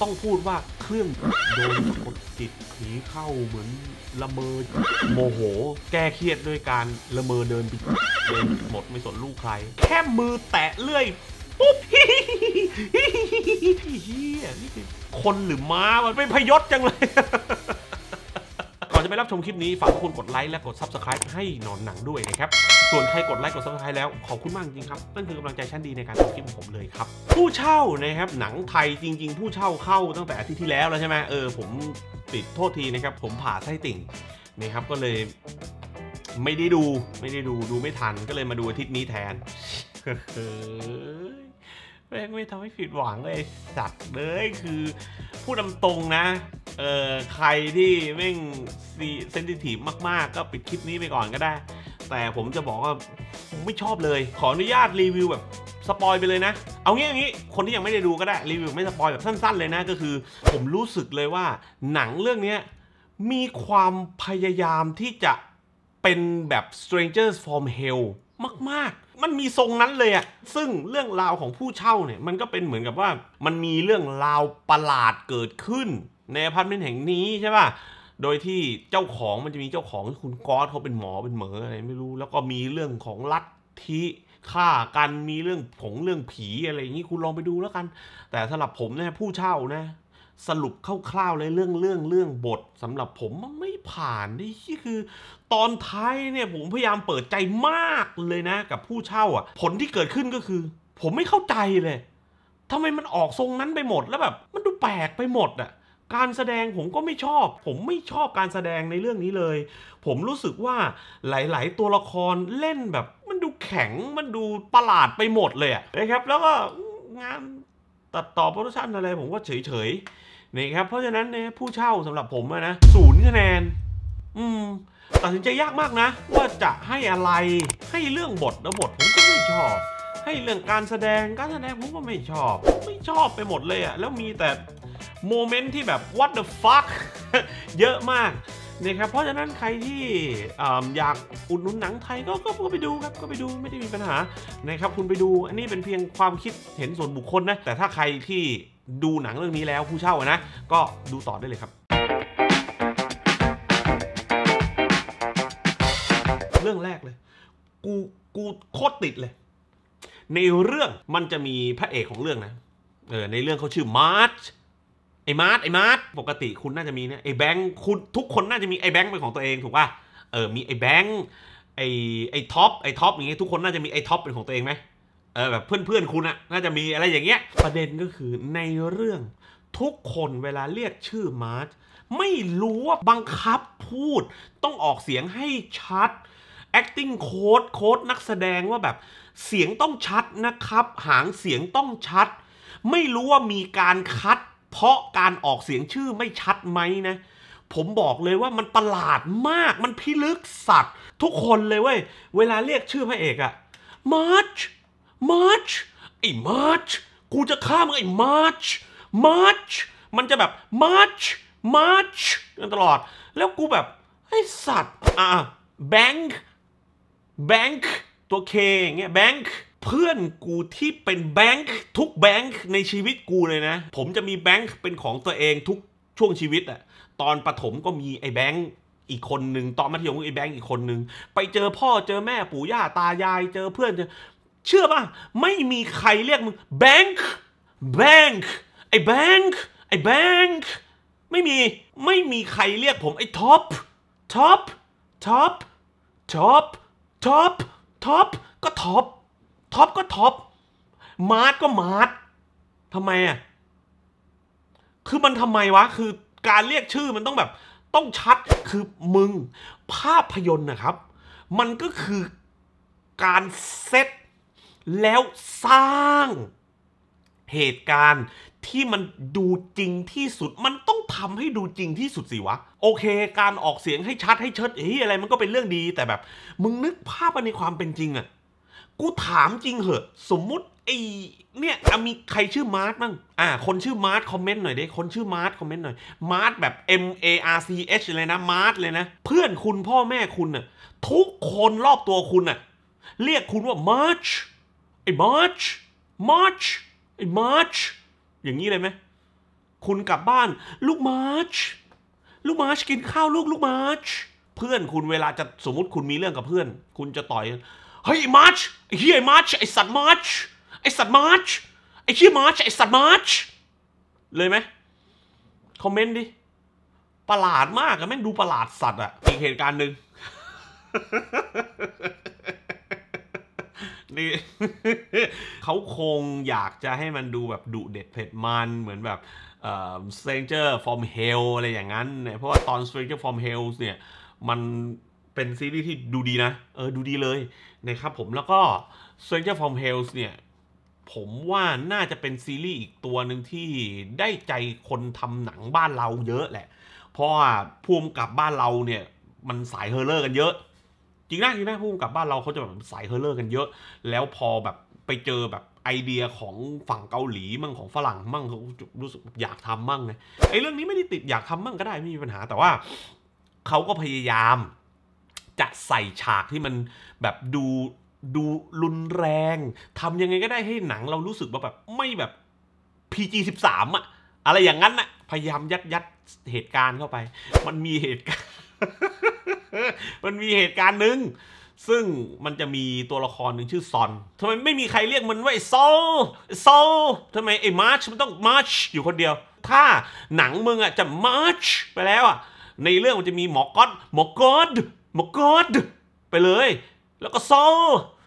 ต้องพูดว่าเครื่องโดนกดจิตผีเข้าเหมือนละเมอโมโห แก้เครียดด้วยการละเมอเดินไปเดินหมดไม่สนลูกใคร แค่มือแตะเลื่อยปุ๊บเฮียนี่คือคนหรือม้ามันเป็นพยศจังเลยจะไปรับชมคลิปนี้ฝากทุกคนกดไลค์และกด Subscribe ให้หนอนหนังด้วยนะครับส่วนใคร กดไลค์กด Subscribe แล้วขอบคุณมากจริงครับนั่นคือกำลังใจชั้นดีในการทำคลิปของผมเลยครับผู้เช่านะครับ หนังไทยจริง ๆ ผู้เช่าเข้าตั้งแต่อาทิตย์ที่แล้วแล้วใช่ไหมเออ ผมติดโทษทีนะครับ ผมผ่าไส้ติ่งนะครับก็เลย ไม่ได้ดู ไม่ได้ดูดูไม่ทันก็เลยมาดูอาทิตย์นี้แทนแม่งไม่ทำให้ผิดหวังเลย สัตว์เลยคือพูดตรงๆนะเออใครที่แม่งเซนซิทีฟมาก ๆ ก็ปิดคลิปนี้ไปก่อนก็ได้ แต่ผมจะบอกว่า ผมไม่ชอบเลย ขออนุญาตรีวิวแบบ สปอยไปเลยนะ เอางี้อย่างนี้ คนที่ยังไม่ได้ดูก็ได้รีวิวไม่สปอยแบบสั้นๆเลยนะ ก็คือ ผมรู้สึกเลยว่า หนังเรื่องนี้มีความพยายามที่จะเป็นแบบ strangers from hell มากๆ มันมีทรงนั้นเลยอะซึ่งเรื่องราวของผู้เช่าเนี่ย มันก็เป็นเหมือนกับว่ามันมีเรื่องราวประหลาดเกิดขึ้นในอพาร์ตเมนต์แห่งนี้ใช่ป่ะ โดยที่เจ้าของมันจะมีเจ้าของคุณก๊อตเขาเป็นหมอเป็นเหมออะไร ไม่รู้ แล้วก็มีเรื่องของลัทธิฆ่ากัน มีเรื่องผงเรื่องผีอะไรอย่างนี้ คุณลองไปดูแล้วกัน แต่สำหรับผมนะผู้เช่านะ สรุปคร่าวๆเลยเรื่องเรื่องเรื่องบท สำหรับผมมันไม่ผ่านนี่คือ ตอนท้ายเนี่ย ผมพยายามเปิดใจมากเลยนะ กับผู้เช่าอ่ะ ผลที่เกิดขึ้นก็คือ ผมไม่เข้าใจเลยทำไมมันออกทรงนั้นไปหมดแล้วแบบ มันดูแปลกไปหมดอ่ะการแสดงผมก็ไม่ชอบ ผมไม่ชอบการแสดงในเรื่องนี้เลย ผมรู้สึกว่าหลาย ๆ ตัวละครเล่นแบบมันดูแข็ง มันดูประหลาดไปหมดเลยนะครับ แล้วก็งานตัดต่อโปรดักชันอะไรผมก็เฉย ๆนี่ครับ เพราะฉะนั้นเนี่ยผู้เช่าสำหรับผมนะศูนย์คะแนน อืมตัดสินใจยากมากนะ ว่าจะให้อะไรให้เรื่องบทนะบทผมก็ไม่ชอบ ให้เรื่องการแสดงการแสดงผมก็ไม่ชอบไม่ชอบไปหมดเลยอะแล้วมีแต่โมเมนต์ที่แบบ what the fuck เยอะมากนะครับเพราะฉะนั้นใครที่อยากอุดหนุนหนังไทยก็ก็ไปดูครับก็ไปดูไม่ได้มีปัญหานะครับคุณไปดูอันนี้เป็นเพียงความคิดเห็นส่วนบุคคลนะ แต่ถ้าใครที่ดูหนังเรื่องนี้แล้วผู้เช่านะก็ดูต่อได้เลยครับ เรื่องแรกเลยกูกูโคตรติดเลย ในเรื่องมันจะมีพระเอกของเรื่องนะเออในเรื่องเขาชื่อมาร์ชไอ้มาร์ทไอ้มาร์ทปกติคุณน่าจะมีเนี่ยไอ้แบงค์ คุณทุกคนน่าจะมีไอ้แบงค์เป็นของตัวเองถูกป่ะ เออ มีไอ้แบงค์ ไอ้ไอ้ท็อป ไอ้ท็อปอย่างงี้ทุกคนน่าจะมีไอ้ท็อปเป็นของตัวเองไหมเออ แบบเพื่อนๆคุณอะน่าจะมีอะไรอย่างเงี้ย ประเด็นก็คือในเรื่องทุกคนเวลาเรียกชื่อมาร์ทไม่รู้ว่าบังคับพูดต้องออกเสียงให้ชัด acting code โค้ดนักแสดงว่าแบบเสียงต้องชัดนะครับหางเสียงต้องชัด ไม่รู้ว่ามีการคัดเพราะการออกเสียงชื่อไม่ชัดไหมนะ ผมบอกเลยว่ามันประหลาดมาก มันพิลึกสัตว์ ทุกคนเลยเว้ย เวลาเรียกชื่อพระเอกอะมาร์ชมาร์ชไอ้มาร์ชกูจะฆ่ามึงไอ้มาร์ชมาร์ชมันจะแบบมาร์ชมาร์ชกันตลอด แล้วกูแบบ ไอ้สัตว์ อ่ะแบงค์แบงค์ตัวเคอย่างเงี้ยแบงค์เพื่อนกูที่เป็นแบงค์ทุกแบงค์ในชีวิตกูเลยนะ ผมจะมีแบงค์เป็นของตัวเองทุกช่วงชีวิตอะตอนประถมก็มีไอ้แบงค์อีกคนหนึ่งตอนมัธยมก็ไอแบงค์อีกคนหนึ่ง ไปเจอพ่อเจอแม่ปู่ย่าตายายเจอเพื่อนเจอเชื่อป่ะ ไม่มีใครเรียกมึงแบงค์แบงค์ไอ้แบงค์ไอ้แบงค์ไม่มีไม่มีใครเรียกผมไอ้ท็อปท็อปท็อปท็อปท็อปท็อปก็ท็อปท็อปก็ท็อป มาร์ทก็มาร์ททำไมอ่ะคือมันทำไมวะ คือการเรียกชื่อมันต้องแบบต้องชัด คือมึงภาพยนตร์นะครับ มันก็คือการเซตแล้วสร้างเหตุการณ์ที่มันดูจริงที่สุด มันต้องทำให้ดูจริงที่สุดสิวะ โอเค การออกเสียงให้ชัดให้เชิดเฮ้ยอะไรมันก็เป็นเรื่องดี แต่แบบมึงนึกภาพในความเป็นจริงอะกูถามจริงเหอะสมมุติไอ้เนี่ยมีใครชื่อมาร์ทมั้งอ่าคนชื่อมาร์ทคอมเมนต์หน่อยดิคนชื่อมาร์ทคอมเมนต์หน่อยมาร์ทแบบ M A R C H เลยนะมาร์ทเลยนะเพื่อนคุณพ่อแม่คุณน่ะทุกคนรอบตัวคุณน่ะเรียกคุณว่ามาร์ชไอ้มาร์ชมาร์ชไอ้มาร์ชอย่างนี้เลยไหมคุณกลับบ้านลูกมาร์ชลูกมาร์ชกินข้าวลูกลูกมาร์ชเพื่อนคุณเวลาจะสมมติคุณมีเรื่องกับเพื่อน คุณจะต่อยเฮ้ยมาร์ชไอเฮียมาร์ชไอ้สัตว์มาร์ชไอ้สัตว์มาร์ชไอเฮียมาร์ชไอ้สัตว์มาร์ชเลยไหมคอมเมนต์ดิประหลาดมากอะแม่งดูประหลาดสัตว์อะอีกเหตุการณ์หนึ่งนี่เขาคงอยากจะให้มันดูแบบดุเด็ดเผ็ดมันเหมือนแบบเอ่อ Stranger from Hell อะไรอย่างนั้นเนี่ยเพราะว่าตอน Stranger from Hell เนี่ยมันเป็นซีรีส์ที่ดูดีนะเออดูดีเลยนะครับผมแล้วก็ Stranger from Hell เนี่ยผมว่าน่าจะเป็นซีรีส์อีกตัวหนึ่งที่ได้ใจคนทำหนังบ้านเราเยอะแหละ เพราะว่าภูมิกับบ้านเราเนี่ย มันสายเฮอร์เลอร์กันเยอะจริงนะจริงนะภูมิกับบ้านเราเขาจะแบบสายเฮอร์เลอร์กันเยอะแล้วพอแบบไปเจอแบบไอเดียของฝั่งเกาหลีมั่งของฝรั่งมั่งเขารู้สึกอยากทำมั่งไงไอเรื่องนี้ไม่ได้ติดอยากทำมั่งก็ได้ไม่มีปัญหา แต่ว่าเขาก็พยายามจะใส่ฉากที่มันแบบดูดูรุนแรง ทำยังไงก็ได้ให้หนังเรารู้สึกว่าแบบไม่แบบ PG 13อะอะไรอย่างนั้นน่ะพยายามยัดยัดเหตุการณ์เข้าไป มันมีเหตุการณ์ มันมีเหตุการณ์หนึ่ง ซึ่งมันจะมีตัวละครหนึ่งชื่อซอนทำไมไม่มีใครเรียกมันว่าโซโซทำไม ไอ้มาร์ชมันต้องมาร์ชอยู่คนเดียว ถ้าหนังมึงอะจะมาร์ชไปแล้วอะในเรื่องมันจะมีหมอก๊อดหมอก๊อดมกอด ไปเลย แล้วก็ซอล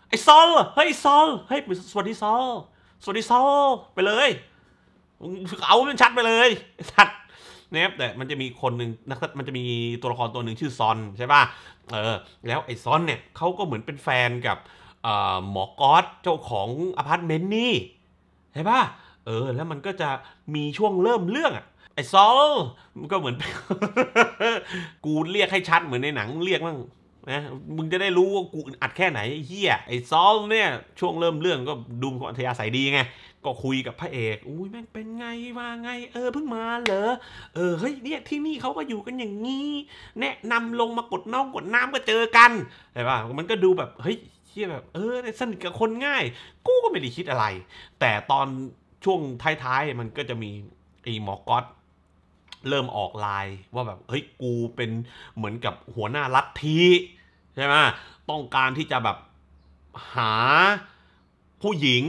ไอซอลเฮ้ยซอลเฮ้ยสวัสดีซอลสวัสดีซอลไปเลยเอามันชัดไปเลยชัดนะครับแต่มันจะมีคนหนึ่งนักมันจะมีตัวละครตัวหนึ่งชื่อซอนใช่ป่ะเออแล้วไอซอนเนี่ยเขาก็เหมือนเป็นแฟนกับหมอกอสเจ้าของอพาร์ตเมนต์นี่ใช่ป่ะเออแล้วมันก็จะมีช่วงเริ่มเรื่องอะไอ้ซอลมันก็เหมือนกูเรียกให้ชัดเหมือนในหนังเรียกมั่งนะมึงจะได้รู้ว่ากูอัดแค่ไหนเฮียไอ้ซอลเนี่ยช่วงเริ่มเรื่องก็ดูมความทยาสัยดีไงก็คุยกับพระเอกอุ้ยแม่งเป็นไงมาไง เออเพิ่งมาเหรอเออเฮ้ยเนี่ยที่นี่เขาก็อยู่กันอย่างนี้ แนะนำลงมากดน้องกดน้ำก็เจอกันใช่ป่ะมันก็ดูแบบเฮ้ยเฮียแบบเออสนิทกับคนง่าย กูก็ไม่ได้คิดอะไร แต่ตอนช่วงท้ายๆมันก็จะมีไอ้หมอก๊อตเริ่มออกลายว่าแบบเฮ้ยกูเป็นเหมือนกับหัวหน้าลัทธิใช่ไหมต้องการที่จะแบบหาผู้หญิง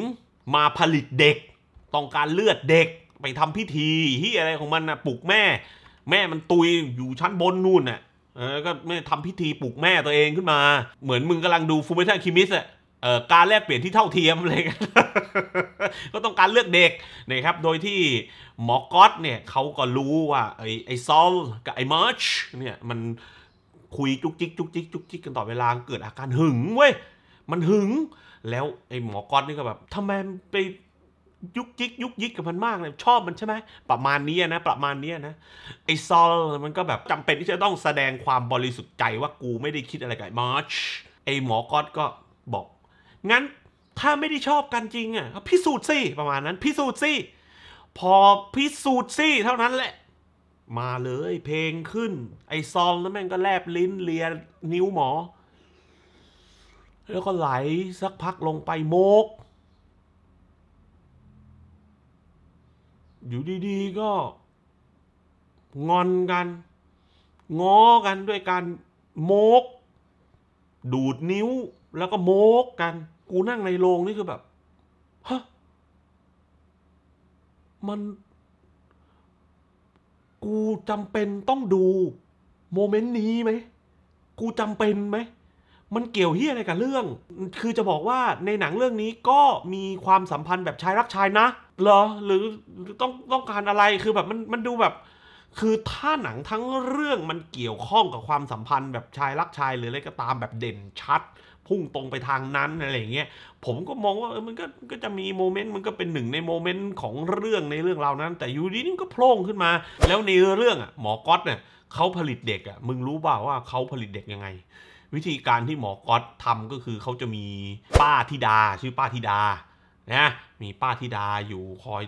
มาผลิตเด็ก ต้องการเลือดเด็กไปทำพิธีที่อะไรของมันนะปลุกแม่ แม่มันตุยอยู่ชั้นบนนู่นน่ะก็แม่ทำพิธีปลุกแม่ตัวเองขึ้นมาเหมือนมึงกำลังดูฟูเมทัลคิมิสอะเอ่อการแลกเปลี่ยนที่เท่าเทียมเลยก็ต้องการเลือกเด็กนะครับ โดยที่หมอก๊อตเนี่ยเขาก็รู้ว่าไอ้ไอ้ซอลกับไอ้มาร์ชเนี่ยมันคุยจุกจิกจุกจิกจุกจิกกันต่อเวลาเกิดอาการหึงเว้ย มันหึง แล้วไอ้หมอก๊อตนี่ก็แบบทำไมไปยุกยิกยุกยิกกับมันมากเลยชอบมันใช่ไหมประมาณนี้นะประมาณนี้นะไอ้ซอลมันก็แบบจำเป็นที่จะต้องแสดงความบริสุทธิ์ใจว่ากูไม่ได้คิดอะไรกับมาร์ชไอ้หมอก๊อตก็บอกงั้น ถ้าไม่ได้ชอบกันจริง อ่ะพิสูจน์สิประมาณนั้น พิสูจน์สิพอพิสูจน์สิเท่านั้นแหละ มาเลยเพลงขึ้น ไอซองแล้วแม่งก็แลบลิ้นเลียนิ้วหมอ แล้วก็ไหลสักพักลงไปโมก อยู่ดีๆก็ งอนกันง้อกันด้วยการโมก ดูดนิ้วแล้วก็โมกกัน กูนั่งในโรงนี่คือแบบฮะ มัน กูจำเป็นต้องดูโมเมนต์นี้ไหม กูจำเป็นไหม มันเกี่ยวเฮียอะไรกับเรื่อง คือจะบอกว่าในหนังเรื่องนี้ก็มีความสัมพันธ์แบบชายรักชายนะ เหรอ หรือต้องต้องการอะไร คือแบบมันมันดูแบบ คือถ้าหนังทั้งเรื่องมันเกี่ยวข้องกับความสัมพันธ์ แบบชายรักชาย หรืออะไรก็ตามแบบเด่นชัดพุ่งตรงไปทางนั้นอะไรเงี้ย ผมก็มองว่าเออมันก็ก็จะมีโมเมนต์มันก็เป็นหนึ่งในโมเมนต์ของเรื่องในเรื่องราวนั้นแต่อยู่ดีนี่ก็โผล่ขึ้นมา แล้วในเรื่องอ่ะหมอก๊อตเนี่ยเขาผลิตเด็กอ่ะมึงรู้เปล่าว่าเขาผลิตเด็กยังไง วิธีการที่หมอก๊อตทำก็คือเขาจะมีป้าธิดาชื่อป้าธิดานะมีป้าธิดาอยู่คอย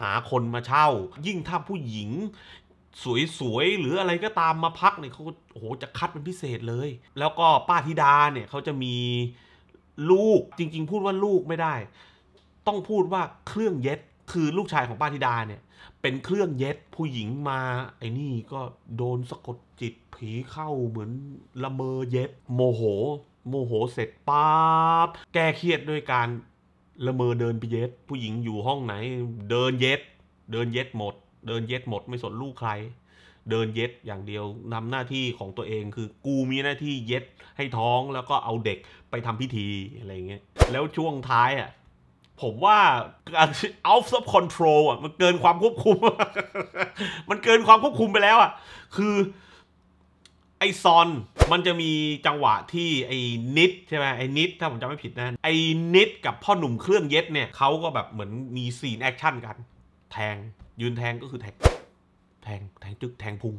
หาคนมาเช่า ยิ่งถ้าผู้หญิงสวยๆหรืออะไรก็ตามมาพักเนี่ยเขาโอ้โหจะคัดเป็นพิเศษเลย แล้วก็ป้าธิดาเนี่ยเขาจะมีลูกจริงๆ พูดว่าลูกไม่ได้ ต้องพูดว่าเครื่องเย็ด คือลูกชายของป้าธิดาเนี่ย เป็นเครื่องเย็ดผู้หญิงมาไอ้นี่ก็โดนสะกดจิตผีเข้าเหมือนละเมอเย็ด โมโห โมโหเสร็จป๊าบแก้เครียดด้วยการละเมอเดินไปเย็ดผู้หญิงอยู่ห้องไหนเดินเย็ด เดินเย็ดหมดเดินเย็ดหมดไม่สนลูกใคร เดินเย็ดอย่างเดียวนำหน้าที่ของตัวเอง คือกูมีหน้าที่เย็ดให้ท้องแล้วก็เอาเด็กไปทำพิธีอะไรเงี้ยแล้วช่วงท้ายอ่ะผมว่าการ out of control อ่ะมันเกินความควบคุม มันเกินความควบคุมไปแล้วอ่ะ คือไอซอนมันจะมีจังหวะที่ไอนิดใช่ไหมไอนิดถ้าผมจำไม่ผิดนะไอนิดกับพ่อหนุ่มเครื่องเย็ดเนี่ยเขาก็แบบเหมือนมีซีนแอคชั่นกัน แทงยืนแทงก็คือแทงแทงแทงจึกแทงพุง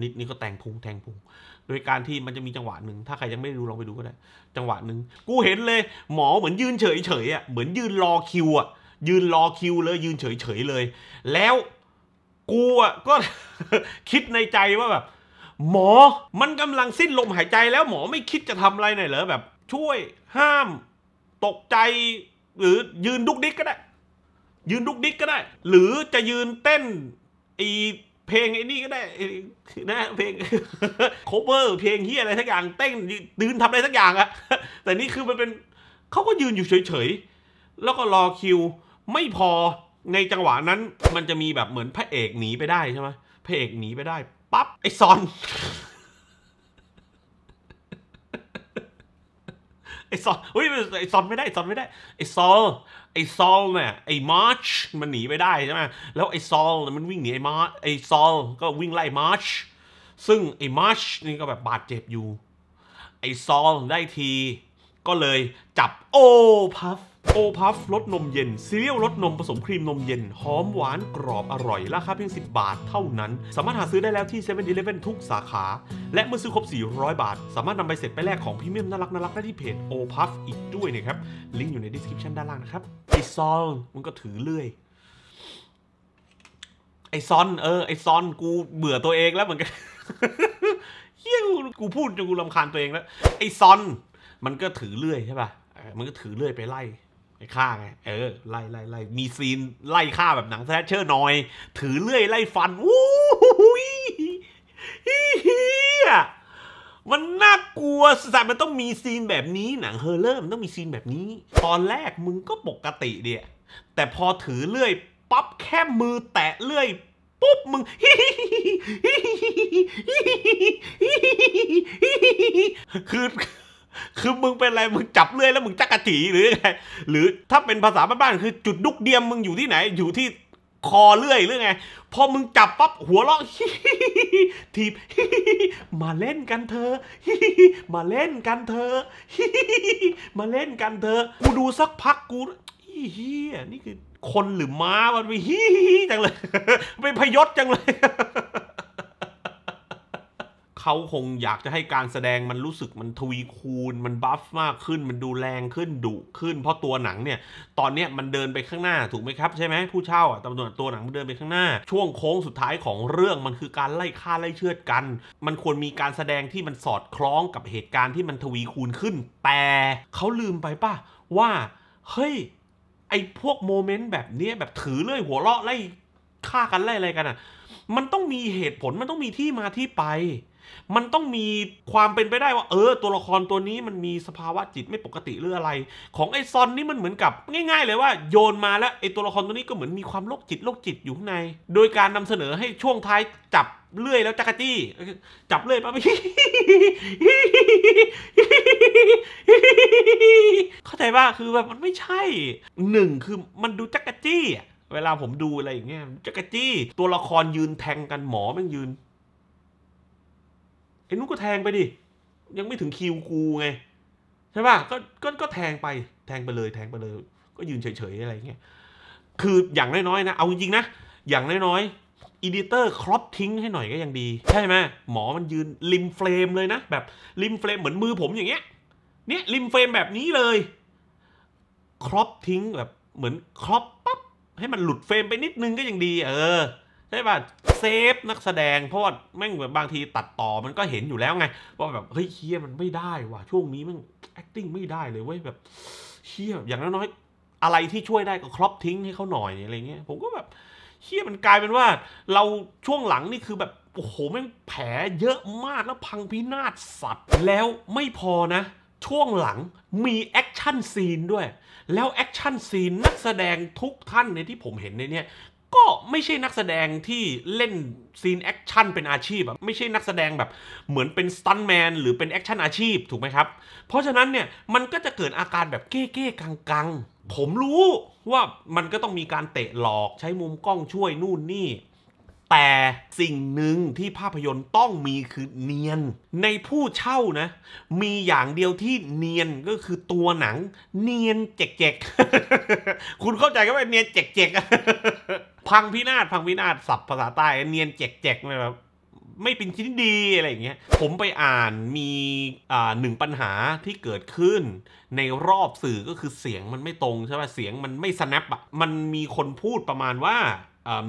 นี่นี่ก็แต่งพุงแทงพุงโดยการที่มันจะมีจังหวะหนึ่งถ้าใครยังไม่ดูลองไปดูก็ได้จังหวะหนึ่งกูเห็นเลย หมอเหมือนยืนเฉยเฉยอ่ะเหมือนยืนรอคิวอ่ะยืนรอคิวเลยยืนเฉยเฉยเลย แล้วกูอ่ะก็คิดในใจว่าแบบหมอมันกำลังสิ้นลมหายใจแล้วหมอไม่คิดจะทำอะไรหน่อยเหรอแบบ ช่วยห้ามตกใจหรือยืนดุกดิกก็ได้ยืนดุกดิกก็ได้ หรือจะยืนเต้นอีเพลงไอ้นี่ก็ได้นะเพลงโคเวอร์เพลงเฮียอะไรสักอย่างเต้นยืนทำอะไรสักอย่างอะ แต่นี่คือมันเป็นเขาก็ยืนอยู่เฉย ๆ แล้วก็รอคิวไม่พอในจังหวะนั้น มันจะมีแบบเหมือนพระเอกหนีไปได้ใช่ไหมพระเอกหนีไปได้ปั๊บไอซอนไอซอลเฮ้ยไอซอลไม่ได้ ไอซอลไม่ได้ไอซอล ไอซอลเนี่ย ไอมาร์ชมันหนีไปได้ใช่ไหมแล้วไอซอลมันวิ่งหนีไอมาร์ไอซอลก็วิ่งไล่มาร์ช ซึ่งไอมาร์ชนี่ก็แบบบาดเจ็บอยู่ ไอซอลได้ที ก็เลยจับโอ้พัฟโอพัฟรสนมเย็นซีเรียลรสนมผสมครีมนมเย็นหอมหวานกรอบอร่อยราคาเพียง 10 บาทเท่านั้น สามารถหาซื้อได้แล้วที่7 e เ e ่ e อทุกสาขา และเมื่อซื้อครบ 400 บาท สามารถนำใบเสร็จไปแลกของพรีเมียมน่ารักน่ารักได้ที่เพจโอพัฟอีกด้วยนะครับ ลิงก์อยู่ในดีสคริปชันด้านล่างนะครับ ไอซอนมันก็ถือเลื่อยไอซอนเออไอซอนกูเบื่อตัวเองแล้วเหมือนกันเฮี้ยกูพูดจนกูลำคาญตัวเองแล้วไอซอนมันก็ถือเลื่อยใช่ป่ะมันก็ถือเลื่อยไปไล่ไอ้ฆ่าไง เออ ไล่ไล่ไล่มีซีนไล่ฆ่าแบบหนังแซชเชอร์นอย ถือเลื่อยไล่ฟัน วู้หูยมันน่ากลัวสัตว์มันต้องมีซีนแบบนี้ หนัง เฮอร์เลอร์มันต้องมีซีนแบบนี้ ตอนแรกมึงก็ปกติเดียแต่พอถือเลื่อยปั๊บแค่มือแตะเลื่อยปุ๊บมึงคือคือมึงเป็นอะไรมึงจับเลื่อยแล้วมึงจักกะถีหรือไงหรือถ้าเป็นภาษาบ้านๆคือจุดดุกเดียมมึงอยู่ที่ไหนอยู่ที่คอเลื่อยหรือไง พอมึงจับปั๊บหัวเราะทีบมาเล่นกันเธอมาเล่นกันเธอมาเล่นกันเธอกูดูสักพักกูเฮียนี่คือคนหรือม้ามันไปฮีจังเลยไปพยศจังเลยเขาคงอยากจะให้การแสดงมันรู้สึกมันทวีคูณมันบัฟมากขึ้น มันดูแรงขึ้นดุขึ้น เพราะตัวหนังเนี่ย ตอนเนี้ยมันเดินไปข้างหน้าถูกไหมครับใช่ไหมผู้เช่าอ่ะตำรวจตัวหนังมันเดินไปข้างหน้า ช่วงโค้งสุดท้ายของเรื่องมันคือการไล่ฆ่าไล่เชือดกัน มันควรมีการแสดงที่มันสอดคล้องกับเหตุการณ์ที่มันทวีคูณขึ้นแต่เขาลืมไปป่ะว่าเฮ้ยไอ้พวกโมเมนต์แบบเนี้ยแบบถือเล่ยหัวเราะไล่ฆ่ากันไล่อะไรกันอ่ะมันต้องมีเหตุผลมันต้องมีที่มาที่ไปมันต้องมีความเป็นไปได้ว่า เออ ตัวละครตัวนี้มันมีสภาวะจิตไม่ปกติหรืออะไร ของไอซอนนี่มันเหมือนกับง่ายๆเลยว่าโยนมาแล้วไอตัวละครตัวนี้ก็เหมือนมีความโรคจิตโรคจิตอยู่ข้างใน โดยการนำเสนอให้ช่วงท้ายจับเลื่อยแล้วจักรจี้จับเลื่อยปั๊บเข้าใจป่ะคือแบบมันไม่ใช่หนึ่งคือมันดูจักรจี้เวลาผมดูอะไรอย่างเงี้ยจักรจี้ตัวละครยืนแทงกันหมอมันยืนไอ้นุ้นก็แทงไปดิ ยังไม่ถึงคิวกูไง ใช่ป่ะ ก็ก็ก็แทงไปแทงไปเลยแทงไปเลย ก็ยืนเฉยๆอะไรเงี้ยคืออย่างน้อยๆนะเอาจริงนะอย่างน้อยๆอีดิเตอร์ครอปทิ้งให้หน่อยก็ยังดี ใช่ไหมหมอมันยืนริมเฟรมเลยนะ แบบริมเฟรม เหมือนมือผมอย่างเงี้ยเนี่ยริมเฟรมแบบนี้เลย ครอปทิ้งแบบเหมือนครอปปั๊บให้มันหลุดเฟรมไปนิดนึงก็ยังดีเออใช่ป่ะเซฟนักแสดงเพราะว่าแม่งแบบบางทีตัดต่อมันก็เห็นอยู่แล้วไงว่าแบบเฮ้ยเคียมันไม่ได้ว่ะช่วงนี้แม่ง acting ไม่ได้เลยเว้ยแบบเคียอย่างน้อยๆอะไรที่ช่วยได้ก็ครอบทิ้งให้เขาหน่อยอะไรเงี้ยผมก็แบบเคียมันกลายเป็นว่า เราช่วงหลังนี่คือแบบโอ้โหแม่งแผลเยอะมากแล้วพังพินาศสัตว์ แล้วไม่พอนะ ช่วงหลังมีแอคชั่นซีนด้วยแล้วแอคชั่นซีนนักแสดงทุกท่านในที่ผมเห็นในเนี้ยไม่ใช่นักแสดงที่เล่นซีนแอคชั่นเป็นอาชีพอะไม่ใช่นักแสดงแบบเหมือนเป็นสตันแมนหรือเป็นแอคชั่นอาชีพถูกไหมครับ เพราะฉะนั้นเนี่ย มันก็จะเกิดอาการแบบเก้เก้กังๆ ผมรู้ว่ามันก็ต้องมีการเตะหลอกใช้มุมกล้องช่วยนู่นนี่แต่สิ่งหนึ่งที่ภาพยนตร์ต้องมีคือเนียน ในผู้เช่านะ มีอย่างเดียวที่เนียนก็คือตัวหนัง เนียนเจ๊กๆ คุณเข้าใจก็ว่าเนียนเจ๊กๆ พังพินาศพังพินาศศัพท์ภาษาใต้เนียนเจ๊กๆเมยแบบไม่เป็นชิ้นดีอะไรอย่างเงี้ย ผมไปอ่านมีหนึ่งปัญหาที่เกิดขึ้น ในรอบสื่อก็คือเสียงมันไม่ตรงใช่ป่ะเสียงมันไม่สแนปอ่ะมันมีคนพูดประมาณว่า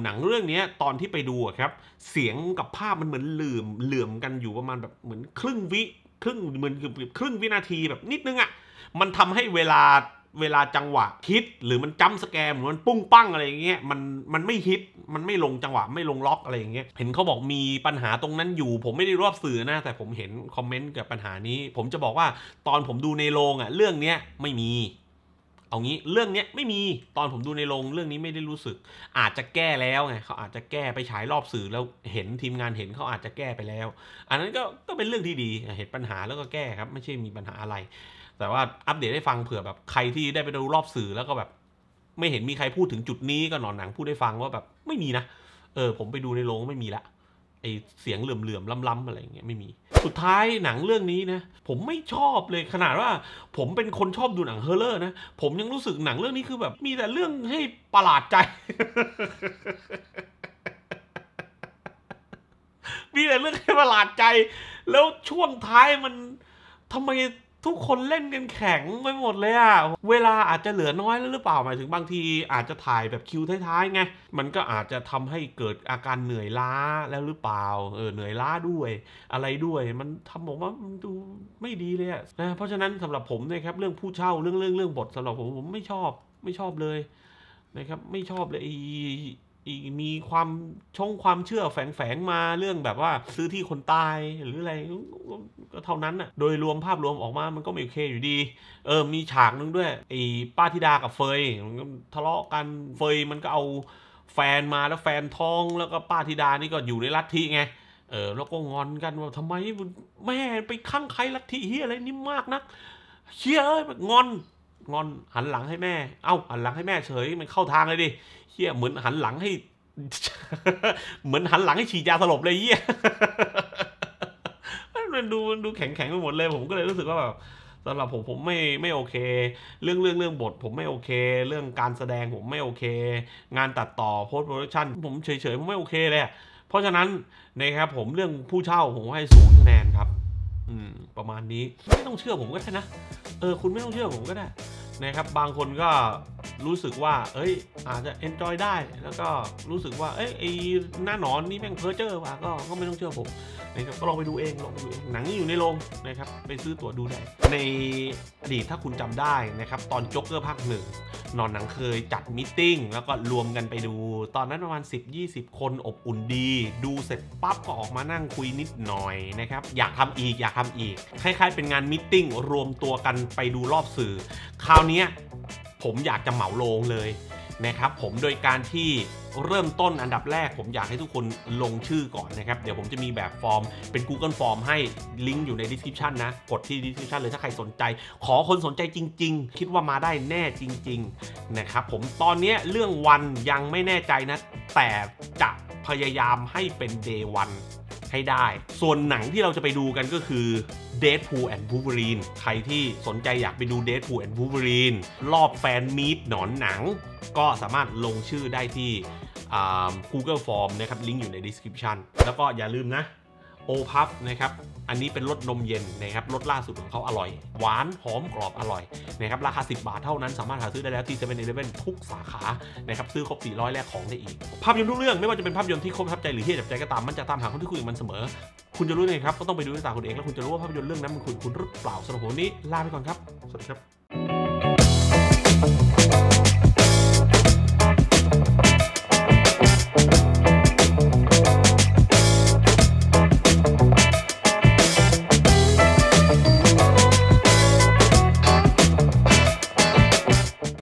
หนังเรื่องนี้ตอนที่ไปดูครับ เสียงกับภาพมันเหมือนเหลื่อมเหลื่อมกันอยู่ประมาณแบบเหมือนครึ่งวิครึ่งเหมือนครึ่งวินาทีแบบนิดนึงอะ่ะมันทำให้เวลาเวลาจังหวะคิด หรือมันจ้ำสแกมหรือมันปุ้งปั้งอะไรอย่างเงี้ยมันมันไม่ฮิตมันไม่ลงจังหวะไม่ลงล็อกอะไรอย่างเงี้ยเห็นเขาบอกมีปัญหาตรงนั้นอยู่ ผมไม่ได้รอบสื่อนะแต่ผมเห็นคอมเมนต์เกับปัญหานี้ ผมจะบอกว่าตอนผมดูในโรงอะ่ะเรื่องเนี้ยไม่มีเอางี้เรื่องเนี้ยไม่มีตอนผมดูในโรงเรื่องนี้ไม่ได้รู้สึก อาจจะแก้แล้วไงเขาอาจจะแก้ไปฉายรอบสื่อแล้วเห็นทีมงานเห็นเขาอาจจะแก้ไปแล้ว อันนั้นก็ก็เป็นเรื่องที่ดีเห็นปัญหาแล้วก็แก้ครับ ไม่ใช่มีปัญหาอะไร แต่ว่าอัปเดตให้ฟังเผื่อแบบใครที่ได้ไปดูรอบสื่อแล้วก็แบบ ไม่เห็นมีใครพูดถึงจุดนี้ก็หนอนหนังพูดได้ฟังว่าแบบไม่มีนะเออผมไปดูในโรงไม่มีละไอเสียงเหลื่อมเหลื่อมล้ำๆ อะไรเงี้ยไม่มี สุดท้ายหนังเรื่องนี้นะ ผมไม่ชอบเลยขนาดว่า ผมเป็นคนชอบดูหนังเฮอร์เลอร์นะ ผมยังรู้สึกหนังเรื่องนี้คือแบบ มีแต่เรื่องให้ประหลาดใจ มีแต่เรื่องให้ประหลาดใจ แล้วช่วงท้ายมันทำไมทุกคนเล่นกันแข็งไปหมดเลยอะเวลาอาจจะเหลือน้อยแล้วหรือเปล่าหมายถึงบางที อาจจะถ่ายแบบคิวท้ายๆไง มันก็อาจจะทำให้เกิดอาการเหนื่อยล้าแล้วหรือเปล่า เออเหนื่อยล้าด้วย อะไรด้วย มันทำผมว่ามันดูไม่ดีเลยอะนะเพราะฉะนั้นสำหรับผมนะครับเรื่องผู้เช่าเรื่องเรื่องเรื่องบทสำหรับผมผมไม่ชอบไม่ชอบเลยนะครับไม่ชอบเลยอีกมีความช่องความเชื่อแฝงๆมาเรื่องแบบว่าซื้อที่คนตายหรืออะไรก็เท่านั้นอ่ะโดยรวมภาพรวมออกมามันก็ไม่โอเคอยู่ดี เออมีฉากนึงด้วยไอ้ป้าธิดากับเฟยมันก็ทะเลาะกันเฟยมันก็เอาแฟนมาแล้วแฟนท้องแล้วก็ป้าธิดานี่ก็อยู่ในลัทธิไงเออแล้วก็งอนกันว่าทำไมแม่ไปข้างใครลัทธิเฮียอะไรนี่มากนัก เชี่ยเอ้ยงอนงอนหันหลังให้แม่ เอ้าหันหลังให้แม่เฉยมันเข้าทางเลยดิเฮียเหมือนหันหลังให้ เหมือนหันหลังให้ฉีดยาสลบเลยเฮียมันดูมันดูแข็งแข็งไปหมดเลยผมก็เลยรู้สึกว่าแบบสำหรับผมผมไม่ไม่โอเค เรื่องเรื่องเรื่องบทผมไม่โอเค เรื่องการแสดงผมไม่โอเค งานตัดต่อโพสต์โปรดักชันผมเฉยเยผมไม่โอเคเลยเพราะฉะนั้นนะครับผมเรื่องผู้เช่าผมให้ศูนย์คะแนนครับ อืมประมาณนี้ไม่ต้องเชื่อผมก็ได้นะเออคุณไม่ต้องเชื่อผมก็ได้นะครับบางคนก็รู้สึกว่าเอ้ยอาจจะเอนจอยได้แล้วก็รู้สึกว่าเอ้ยไอ้หน้าหนอนนี่แม่งเพอเจอร์ว่ะก็ก็ไม่ต้องเชื่อผมนะครับก็ลองไปดูเองลองไปดูหนังอยู่ในโรงนะครับไปซื้อตั๋วดูได้ในอดีตถ้าคุณจำได้นะครับตอนจ็อกเกอร์ภาคหนึ่งนอนหนังเคยจัดมิ팅แล้วก็รวมกันไปดูตอนนั้นประมาณ10-20คนอบอุ่นดีดูเสร็จปั๊บก็ออกมานั่งคุยนิดหน่อยนะครับอยากทำอีกอยากทำอีกคล้ายๆเป็นงานมิ팅รวมตัวกันไปดูรอบสื่อคราวนี้ผมอยากจะเหมาลงเลยนะครับ ผมโดยการที่เริ่มต้นอันดับแรก ผมอยากให้ทุกคนลงชื่อก่อนนะครับ เดี๋ยวผมจะมีแบบฟอร์ม เป็น Google Form ให้ลิงก์อยู่ใน description นะ กดที่ description เลย ถ้าใครสนใจ ขอคนสนใจจริง ๆ คิดว่ามาได้แน่จริง ๆ นะครับผมตอนนี้เรื่องวันยังไม่แน่ใจนะ แต่จะพยายามให้เป็น day วันให้ได้ ส่วนหนังที่เราจะไปดูกันก็คือ Deadpool and Wolverine ใครที่สนใจอยากไปดู Deadpool and Wolverine รอบแฟนมีดหนอนหนัง ก็สามารถลงชื่อได้ที่ Google Form นะครับ ลิงก์อยู่ใน description แล้วก็อย่าลืมนะโอพับนะครับ อันนี้เป็นรสนมเย็นนะครับ รสล่าสุดของเขาอร่อย หวานหอมกรอบอร่อยนะครับ ราคา 10 บาทเท่านั้น สามารถหาซื้อได้แล้วที่เซเว่นอทุกสาขานะครับซื้อครบ 400แลกของได้อีก ภาพยนตร์ทุกเรื่องไม่ว่าจะเป็นภาพยนตร์ที่ครบทับใจหรือที่จับใจก็ตาม มันจะตามหาคนที่คุยกับมันเสมอ คุณจะรู้เลยครับ ก็ต้องไปดูด้วยตาคุณเองแล้วคุณจะรู้ว่าภาพยนตร์เรื่องนั้นมันคุณคุณหรือเปล่าสำหรับผมนี้ลาไปก่อนครับ สวัสดีครับ